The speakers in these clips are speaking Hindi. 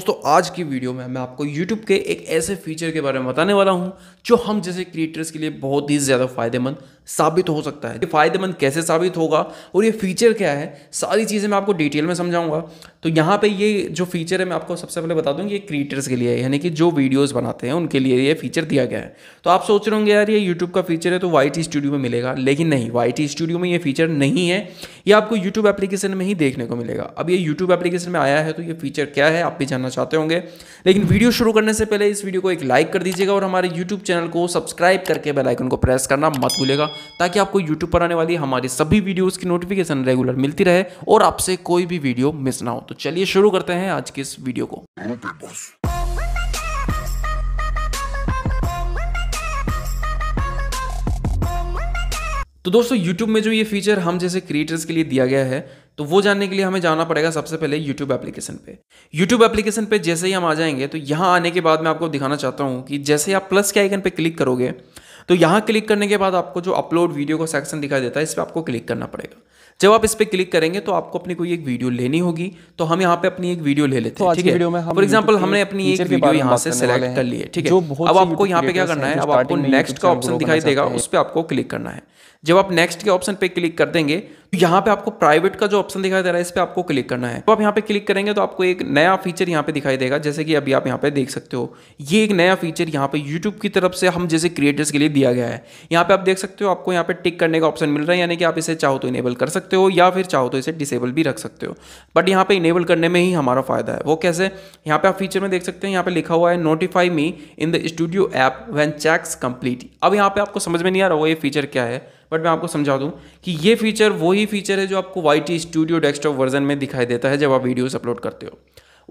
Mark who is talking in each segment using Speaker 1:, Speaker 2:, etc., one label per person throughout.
Speaker 1: दोस्तों आज की वीडियो में मैं आपको YouTube के एक ऐसे फीचर के बारे में बताने वाला हूं जो हम जैसे क्रिएटर्स के लिए बहुत ही ज़्यादा फायदेमंद साबित हो सकता है ये फायदेमंद कैसे साबित होगा और ये फीचर क्या है सारी चीज़ें मैं आपको डिटेल में समझाऊंगा तो यहाँ पे ये जो फीचर है मैं आपको सबसे पहले बता दूँ ये क्रिएटर्स के लिए यानी कि जो वीडियोज़ बनाते हैं उनके लिए ये फीचर दिया गया है तो आप सोच रहे होंगे यार ये यूट्यूब का फीचर है तो वाई स्टूडियो में मिलेगा लेकिन नहीं वाई स्टूडियो में ये फीचर नहीं है ये आपको यूट्यूब एप्लीकेशन में ही देखने को मिलेगा अब ये यूट्यूब एप्लीकेशन में आया है तो ये फीचर क्या है आप भी जानना चाहते होंगे लेकिन वीडियो शुरू करने से पहले इस वीडियो को एक लाइक कर दीजिएगा और हमारे यूट्यूब चैनल को सब्सक्राइब करके बेलाइकन को प्रेस करना मत भूलेगा ताकि आपको यूट्यूब पर आने वाली हमारी सभी वीडियोज़ की नोटिफिकेशन रेगुलर मिलती रहे और आपसे कोई भी वीडियो मिस ना हो तो चलिए शुरू करते हैं आज की इस वीडियो को तो दोस्तों YouTube में जो ये फीचर हम जैसे क्रिएटर्स के लिए दिया गया है तो वो जानने के लिए हमें जाना पड़ेगा सबसे पहले YouTube एप्लीकेशन पे YouTube एप्लीकेशन पे जैसे ही हम आ जाएंगे तो यहाँ आने के बाद मैं आपको दिखाना चाहता हूँ कि जैसे आप प्लस के आइकन पे क्लिक करोगे तो यहाँ क्लिक करने के बाद आपको जो अपलोड वीडियो का सेक्शन दिखाई देता है इस पर आपको क्लिक करना पड़ेगा जब आप इस पर क्लिक करेंगे तो आपको अपनी कोई एक वीडियो लेनी होगी तो हम यहाँ पे अपनी एक वीडियो ले लेते तो हैं ठीक है फॉर एग्जाम्पल हमने अपनी एक वीडियो यहाँ से सिलेक्ट कर ली है ठीक है अब आपको यहाँ पे क्या करना है अब आपको नेक्स्ट का ऑप्शन दिखाई देगा उस पर आपको क्लिक करना है जब आप नेक्स्ट के ऑप्शन पे क्लिक कर देंगे तो यहाँ पे आपको प्राइवेट का जो ऑप्शन दिखाई दे रहा है इस पर आपको क्लिक करना है तो आप यहाँ पे क्लिक करेंगे तो आपको एक नया फीचर यहाँ पे दिखाई देगा जैसे कि अभी आप यहाँ पे देख सकते हो ये एक नया फीचर यहाँ पे यूट्यूब की तरफ से हम जैसे क्रिएटर्स के लिए दिया गया है यहाँ पे आप देख सकते हो आपको यहाँ पे टिक करने का ऑप्शन मिल रहा है यानी कि आप इसे चाहो तो इनेबल कर सकते हो या फिर चाहो तो इसे डिसेबल भी रख सकते हो बट यहाँ पे इनेबल करने में ही हमारा फायदा है वो कैसे यहाँ पे आप फीचर में देख सकते हैं यहाँ पे लिखा हुआ है notify me in the studio app when checks complete अब यहाँ पे आपको समझ में नहीं आ रहा हो ये फीचर क्या है बट मैं आपको समझा दूँ कि ये फीचर वही फीचर है जो आपको Y T studio desktop version में दिखाई देता है जब आप वीडियोज़ अपलोड करते हो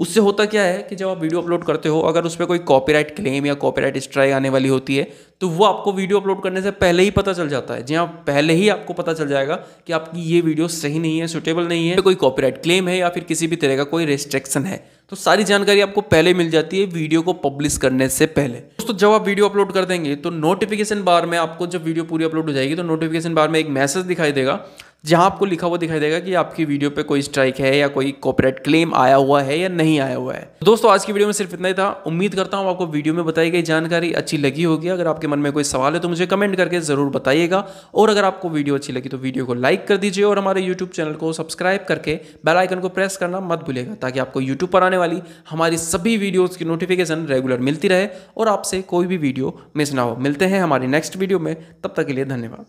Speaker 1: उससे होता क्या है कि जब आप वीडियो अपलोड करते हो अगर उस पर कोई कॉपीराइट क्लेम या कॉपीराइट स्ट्राइक आने वाली होती है तो वो आपको वीडियो अपलोड करने से पहले ही पता चल जाता है जी हाँ पहले ही आपको पता चल जाएगा कि आपकी ये वीडियो सही नहीं है सुटेबल नहीं है कोई कॉपीराइट क्लेम है या फिर किसी भी तरह का कोई रिस्ट्रिक्शन है तो सारी जानकारी आपको पहले मिल जाती है वीडियो को पब्लिश करने से पहले दोस्तों जब आप वीडियो अपलोड कर देंगे तो नोटिफिकेशन बार में आपको जब वीडियो पूरी अपलोड हो जाएगी तो नोटिफिकेशन बार में एक मैसेज दिखाई देगा जहाँ आपको लिखा हुआ दिखाई देगा कि आपकी वीडियो पे कोई स्ट्राइक है या कोई कॉपरेट क्लेम आया हुआ है या नहीं आया हुआ है तो दोस्तों आज की वीडियो में सिर्फ इतना ही था उम्मीद करता हूँ आपको वीडियो में बताई गई जानकारी अच्छी लगी होगी अगर आपके मन में कोई सवाल है तो मुझे कमेंट करके ज़रूर बताइएगा और अगर आपको वीडियो अच्छी लगी तो वीडियो को लाइक कर दीजिए और हमारे यूट्यूब चैनल को सब्सक्राइब करके बेलाइकन को प्रेस करना मत भूलेगा ताकि आपको यूट्यूब पर आने वाली हमारी सभी वीडियोज़ की नोटिफिकेशन रेगुलर मिलती रहे और आपसे कोई भी वीडियो मिस ना हो मिलते हैं हमारी नेक्स्ट वीडियो में तब तक के लिए धन्यवाद